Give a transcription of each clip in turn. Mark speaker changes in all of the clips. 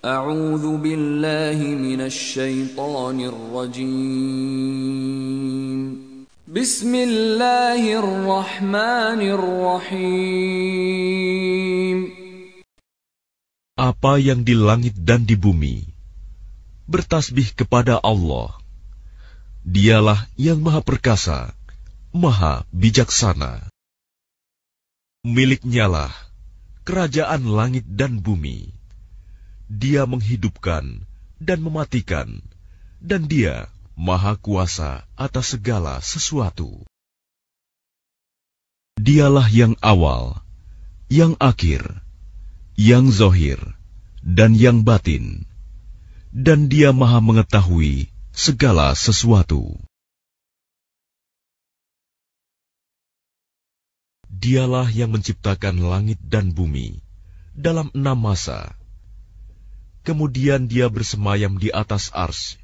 Speaker 1: أعوذ بالله من الشيطان الرجيم بسم الله الرحمن الرحيم Apa yang di langit dan di bumi bertasbih kepada Allah Dialah yang maha perkasa maha bijaksana Miliknyalah kerajaan langit dan bumi dia menghidupkan dan mematikan, dan Dia Maha Kuasa atas segala sesuatu. Dialah yang awal, yang akhir, yang zohir, dan yang batin, dan Dia Maha Mengetahui segala sesuatu. Dialah yang menciptakan langit dan bumi dalam enam masa Kemudian dia bersemayam di atas ars.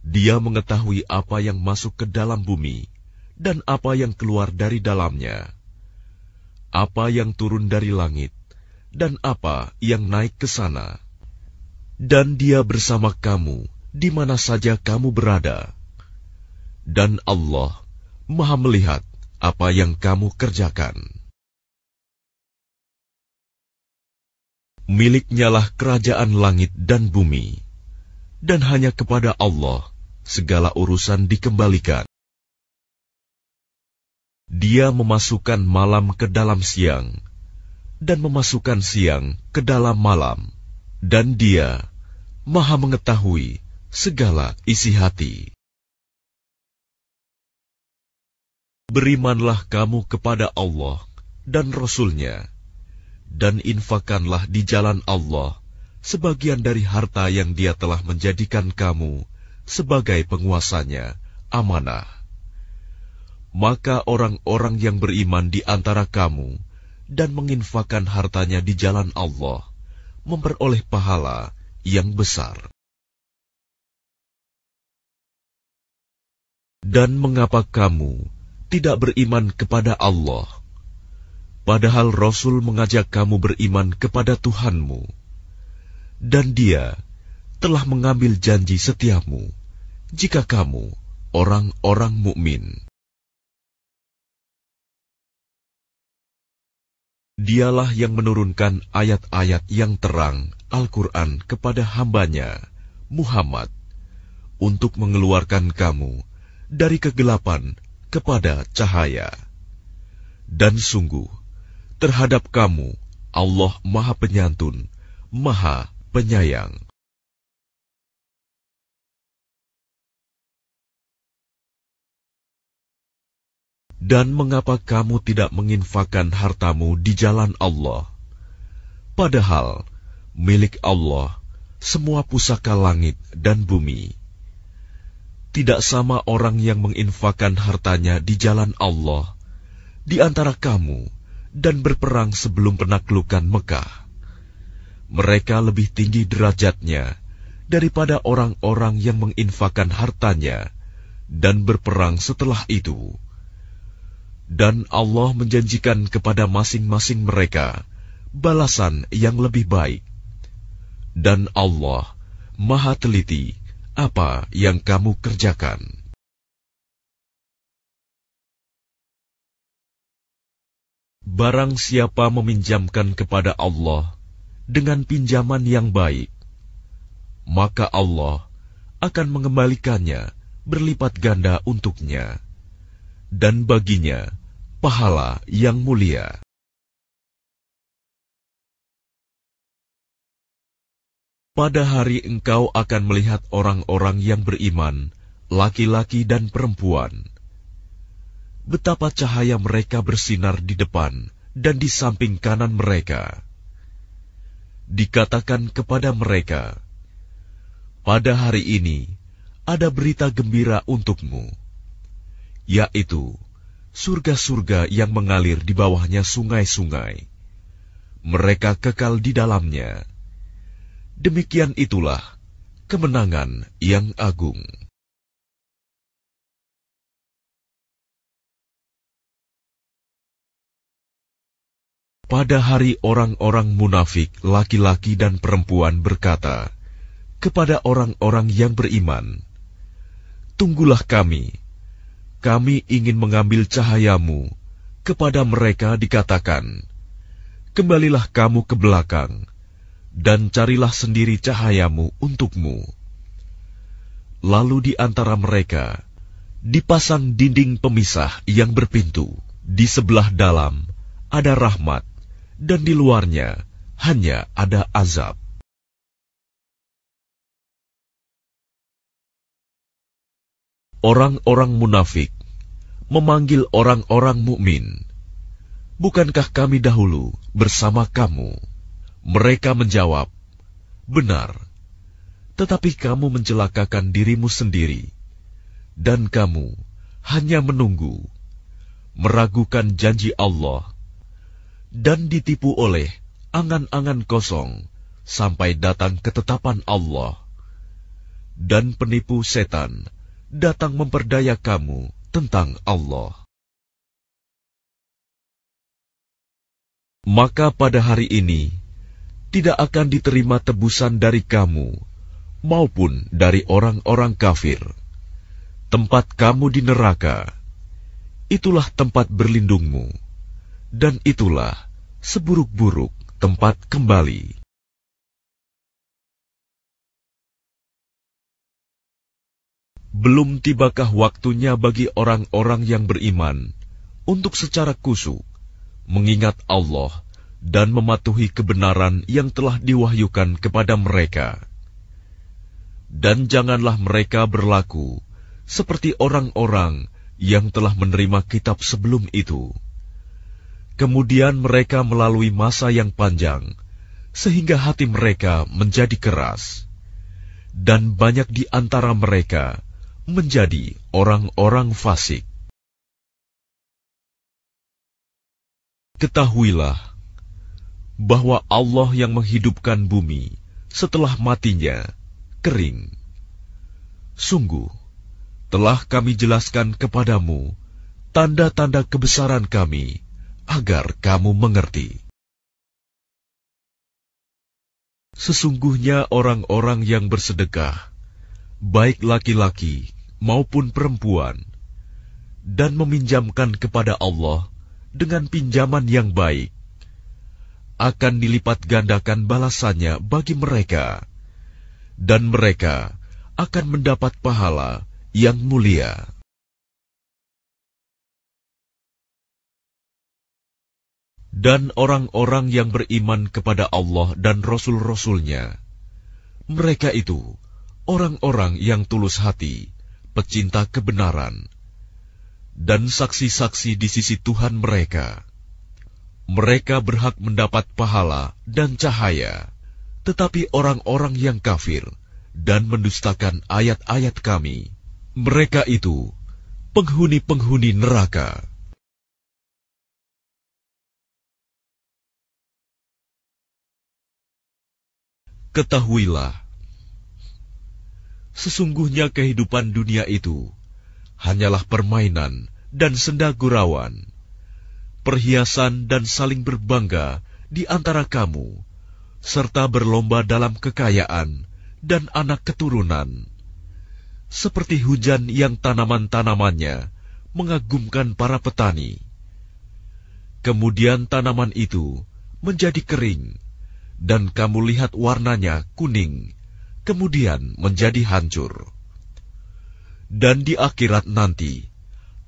Speaker 1: Dia mengetahui apa yang masuk ke dalam bumi dan apa yang keluar dari dalamnya. Apa yang turun dari langit dan apa yang naik ke sana. Dan dia bersama kamu di mana saja kamu berada. Dan Allah maha melihat apa yang kamu kerjakan. miliknyalah kerajaan langit dan bumi, dan hanya kepada Allah segala urusan dikembalikan. Dia memasukkan malam ke dalam siang, dan memasukkan siang ke dalam malam, dan Dia Maha Mengetahui segala isi hati. Berimanlah kamu kepada Allah dan Rasulnya. nya dan infakanlah di jalan Allah sebagian dari harta yang Dia telah menjadikan kamu sebagai penguasanya, amanah. Maka orang-orang yang beriman di antara kamu dan menginfakan hartanya di jalan Allah memperoleh pahala yang besar. Dan mengapa kamu tidak beriman kepada Allah? Padahal Rasul mengajak kamu beriman kepada Tuhanmu, dan Dia telah mengambil janji setiamu jika kamu orang-orang mukmin. Dialah yang menurunkan ayat-ayat yang terang Al-Quran kepada hambanya, Muhammad, untuk mengeluarkan kamu dari kegelapan kepada cahaya. Dan sungguh, Terhadap kamu, Allah Maha Penyantun, Maha Penyayang. Dan mengapa kamu tidak menginfakkan hartamu di jalan Allah? Padahal, milik Allah semua pusaka langit dan bumi. Tidak sama orang yang menginfakkan hartanya di jalan Allah di antara kamu dan berperang sebelum penaklukan Mekah. Mereka lebih tinggi derajatnya daripada orang-orang yang menginfakan hartanya dan berperang setelah itu. Dan Allah menjanjikan kepada masing-masing mereka balasan yang lebih baik. Dan Allah maha teliti apa yang kamu kerjakan. Barang siapa meminjamkan kepada Allah dengan pinjaman yang baik, maka Allah akan mengembalikannya berlipat ganda untuknya, dan baginya pahala yang mulia. Pada hari engkau akan melihat orang-orang yang beriman, laki-laki dan perempuan betapa cahaya mereka bersinar di depan dan di samping kanan mereka. Dikatakan kepada mereka, "Pada hari ini ada berita gembira untukmu, yaitu surga-surga yang mengalir di bawahnya sungai-sungai. Mereka kekal di dalamnya." Demikian itulah kemenangan yang agung. Pada hari orang-orang munafik, laki-laki dan perempuan berkata kepada orang-orang yang beriman, "Tunggulah kami, kami ingin mengambil cahayamu." Kepada mereka dikatakan, "Kembalilah kamu ke belakang, dan carilah sendiri cahayamu untukmu." Lalu di antara mereka dipasang dinding pemisah yang berpintu, di sebelah dalam ada rahmat dan di luarnya hanya ada azab. Orang-orang munafik memanggil orang-orang mukmin, "Bukankah kami dahulu bersama kamu?" Mereka menjawab, "Benar, tetapi kamu mencelakakan dirimu sendiri, dan kamu hanya menunggu, meragukan janji Allah." dan ditipu oleh angan-angan kosong sampai datang ketetapan Allah. Dan penipu setan datang memperdaya kamu tentang Allah. Maka pada hari ini tidak akan diterima tebusan dari kamu maupun dari orang-orang kafir. Tempat kamu di neraka, itulah tempat berlindungmu dan itulah seburuk-buruk tempat kembali. Belum tibakah waktunya bagi orang-orang yang beriman untuk secara kusuk mengingat Allah dan mematuhi kebenaran yang telah diwahyukan kepada mereka? Dan janganlah mereka berlaku seperti orang-orang yang telah menerima kitab sebelum itu Kemudian mereka melalui masa yang panjang, sehingga hati mereka menjadi keras, dan banyak di antara mereka menjadi orang-orang fasik. Ketahuilah bahwa Allah yang menghidupkan bumi setelah matinya kering. Sungguh, telah kami jelaskan kepadamu tanda-tanda kebesaran kami agar kamu mengerti. Sesungguhnya orang-orang yang bersedekah, baik laki-laki maupun perempuan, dan meminjamkan kepada Allah dengan pinjaman yang baik, akan dilipat gandakan balasannya bagi mereka, dan mereka akan mendapat pahala yang mulia. dan orang-orang yang beriman kepada Allah dan Rasul-Rasulnya. Mereka itu orang-orang yang tulus hati, pecinta kebenaran, dan saksi-saksi di sisi Tuhan mereka. Mereka berhak mendapat pahala dan cahaya, tetapi orang-orang yang kafir dan mendustakan ayat-ayat Kami, mereka itu penghuni-penghuni neraka. Ketahuilah, sesungguhnya kehidupan dunia itu hanyalah permainan dan senda gurauan, perhiasan dan saling berbangga di antara kamu, serta berlomba dalam kekayaan dan anak keturunan. Seperti hujan yang tanaman-tanamannya mengagumkan para petani. Kemudian tanaman itu menjadi kering dan kamu lihat warnanya kuning, kemudian menjadi hancur. Dan di akhirat nanti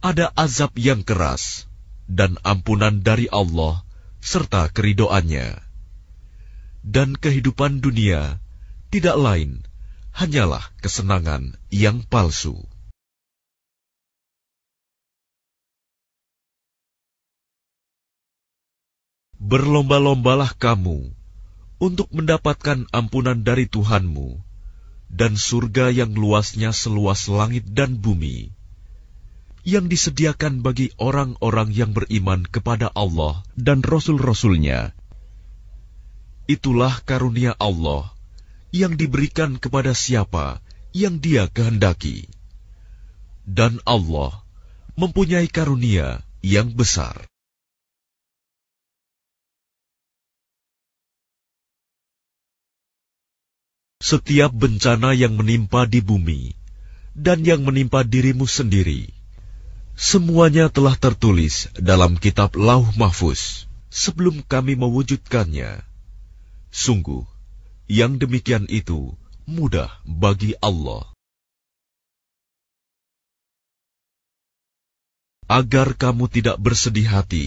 Speaker 1: ada azab yang keras dan ampunan dari Allah serta keridoannya. Dan kehidupan dunia tidak lain hanyalah kesenangan yang palsu. Berlomba-lombalah kamu untuk mendapatkan ampunan dari Tuhanmu dan surga yang luasnya seluas langit dan bumi yang disediakan bagi orang-orang yang beriman kepada Allah dan Rasul-Rasulnya. Itulah karunia Allah yang diberikan kepada siapa yang dia kehendaki. Dan Allah mempunyai karunia yang besar. setiap bencana yang menimpa di bumi dan yang menimpa dirimu sendiri. Semuanya telah tertulis dalam kitab Lauh Mahfuz sebelum kami mewujudkannya. Sungguh, yang demikian itu mudah bagi Allah. Agar kamu tidak bersedih hati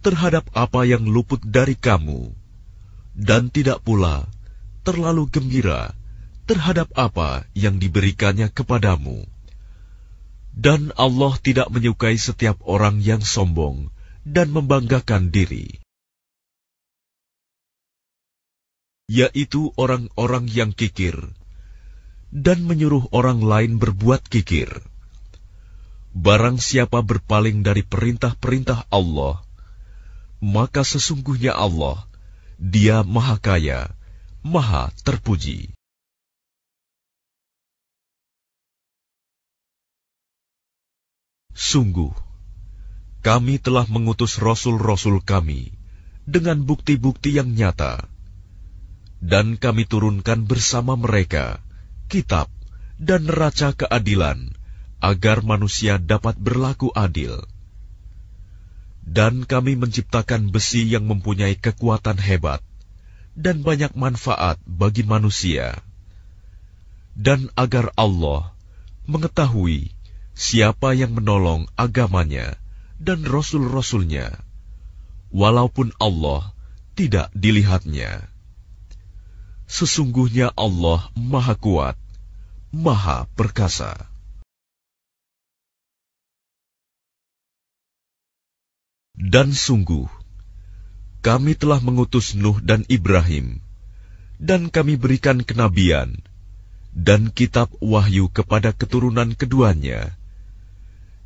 Speaker 1: terhadap apa yang luput dari kamu, dan tidak pula terlalu gembira terhadap apa yang diberikannya kepadamu. Dan Allah tidak menyukai setiap orang yang sombong dan membanggakan diri. Yaitu orang-orang yang kikir dan menyuruh orang lain berbuat kikir. Barang siapa berpaling dari perintah-perintah Allah, maka sesungguhnya Allah, Dia Maha Kaya, Maha Terpuji. Sungguh, kami telah mengutus rasul-rasul kami dengan bukti-bukti yang nyata, dan kami turunkan bersama mereka kitab dan neraca keadilan agar manusia dapat berlaku adil. Dan kami menciptakan besi yang mempunyai kekuatan hebat dan banyak manfaat bagi manusia, dan agar Allah mengetahui siapa yang menolong agamanya dan rasul-rasulnya, walaupun Allah tidak dilihatnya. Sesungguhnya Allah Maha Kuat, Maha Perkasa. Dan sungguh, kami telah mengutus Nuh dan Ibrahim, dan kami berikan kenabian dan kitab wahyu kepada keturunan keduanya.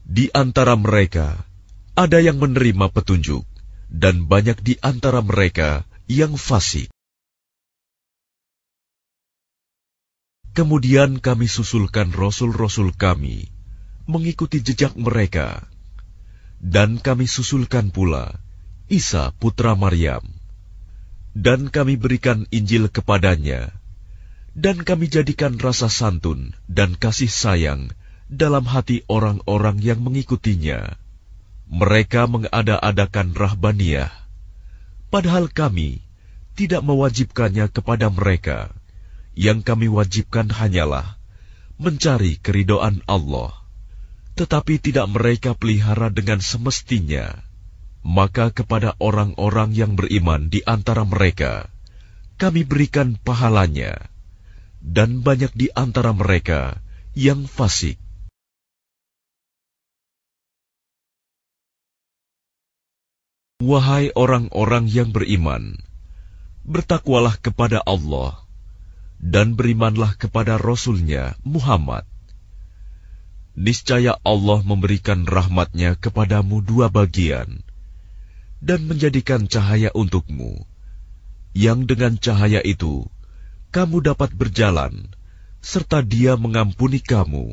Speaker 1: Di antara mereka ada yang menerima petunjuk, dan banyak di antara mereka yang fasik. Kemudian kami susulkan rasul-rasul kami mengikuti jejak mereka, dan kami susulkan pula Isa putra Maryam. Dan kami berikan Injil kepadanya, dan kami jadikan rasa santun dan kasih sayang dalam hati orang-orang yang mengikutinya. Mereka mengada-adakan rahbaniyah, padahal kami tidak mewajibkannya kepada mereka. Yang kami wajibkan hanyalah mencari keridoan Allah, tetapi tidak mereka pelihara dengan semestinya maka kepada orang-orang yang beriman di antara mereka, kami berikan pahalanya, dan banyak di antara mereka yang fasik. Wahai orang-orang yang beriman, bertakwalah kepada Allah, dan berimanlah kepada Rasulnya Muhammad. Niscaya Allah memberikan rahmatnya kepadamu dua bagian, dan menjadikan cahaya untukmu, yang dengan cahaya itu kamu dapat berjalan, serta Dia mengampuni kamu.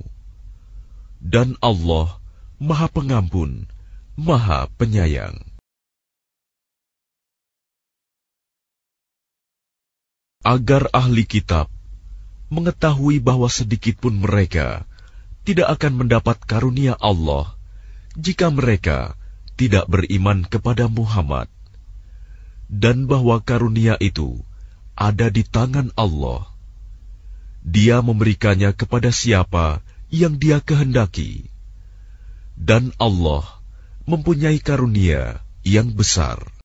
Speaker 1: Dan Allah Maha Pengampun, Maha Penyayang. Agar ahli kitab mengetahui bahwa sedikitpun mereka tidak akan mendapat karunia Allah jika mereka tidak beriman kepada Muhammad, dan bahwa karunia itu ada di tangan Allah. Dia memberikannya kepada siapa yang Dia kehendaki, dan Allah mempunyai karunia yang besar.